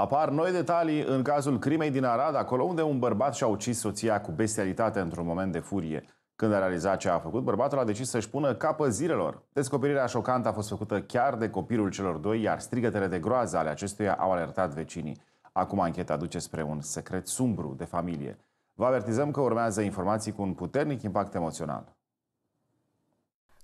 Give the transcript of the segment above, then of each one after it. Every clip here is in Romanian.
Apar noi detalii în cazul crimei din Arad, acolo unde un bărbat și-a ucis soția cu bestialitate într-un moment de furie. Când a realizat ce a făcut, bărbatul a decis să-și pună capă zilelor. Descoperirea șocantă a fost făcută chiar de copilul celor doi, iar strigătele de groază ale acestuia au alertat vecinii. Acum ancheta duce spre un secret sumbru de familie. Vă avertizăm că urmează informații cu un puternic impact emoțional.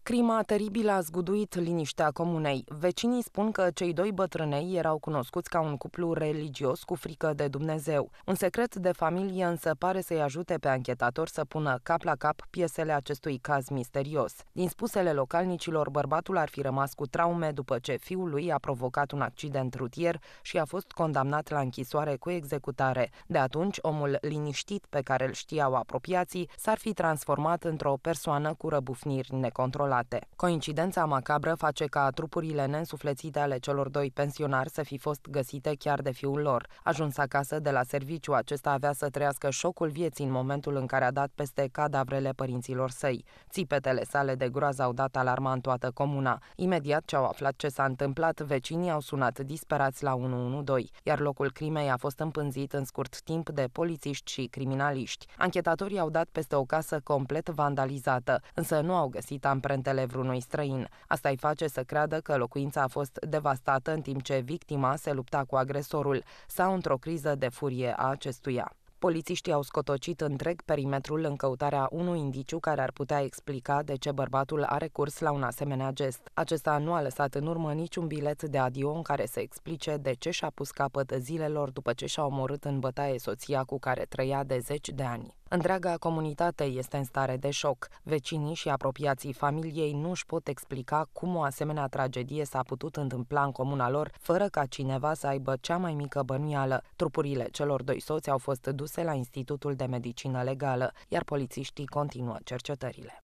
Crima teribilă a zguduit liniștea comunei. Vecinii spun că cei doi bătrânei erau cunoscuți ca un cuplu religios cu frică de Dumnezeu. Un secret de familie însă pare să-i ajute pe anchetator să pună cap la cap piesele acestui caz misterios. Din spusele localnicilor, bărbatul ar fi rămas cu traume după ce fiul lui a provocat un accident rutier și a fost condamnat la închisoare cu executare. De atunci, omul liniștit pe care îl știau apropiații s-ar fi transformat într-o persoană cu răbufniri necontrolate aflate. Coincidența macabră face ca trupurile nensuflețite ale celor doi pensionari să fi fost găsite chiar de fiul lor. Ajuns acasă de la serviciu, acesta avea să trăiască șocul vieții în momentul în care a dat peste cadavrele părinților săi. Țipetele sale de groază au dat alarma în toată comuna. Imediat ce au aflat ce s-a întâmplat, vecinii au sunat disperați la 112, iar locul crimei a fost împânzit în scurt timp de polițiști și criminaliști. Anchetatorii au dat peste o casă complet vandalizată, însă nu au găsit amprente cuvintele vreunui străin. Asta îi face să creadă că locuința a fost devastată în timp ce victima se lupta cu agresorul sau într-o criză de furie a acestuia. Polițiștii au scotocit întreg perimetrul în căutarea unui indiciu care ar putea explica de ce bărbatul a recurs la un asemenea gest. Acesta nu a lăsat în urmă niciun bilet de adio în care să explice de ce și-a pus capăt zilelor după ce și-a omorât în bătaie soția cu care trăia de zeci de ani. Întreaga comunitate este în stare de șoc. Vecinii și apropiații familiei nu își pot explica cum o asemenea tragedie s-a putut întâmpla în comuna lor, fără ca cineva să aibă cea mai mică bănuială. Trupurile celor doi soți au fost duse la Institutul de Medicină Legală, iar polițiștii continuă cercetările.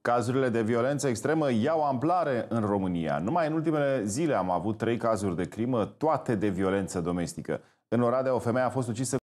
Cazurile de violență extremă iau amplare în România. Numai în ultimele zile am avut trei cazuri de crimă, toate de violență domestică. În Oradea, o femeie a fost ucisă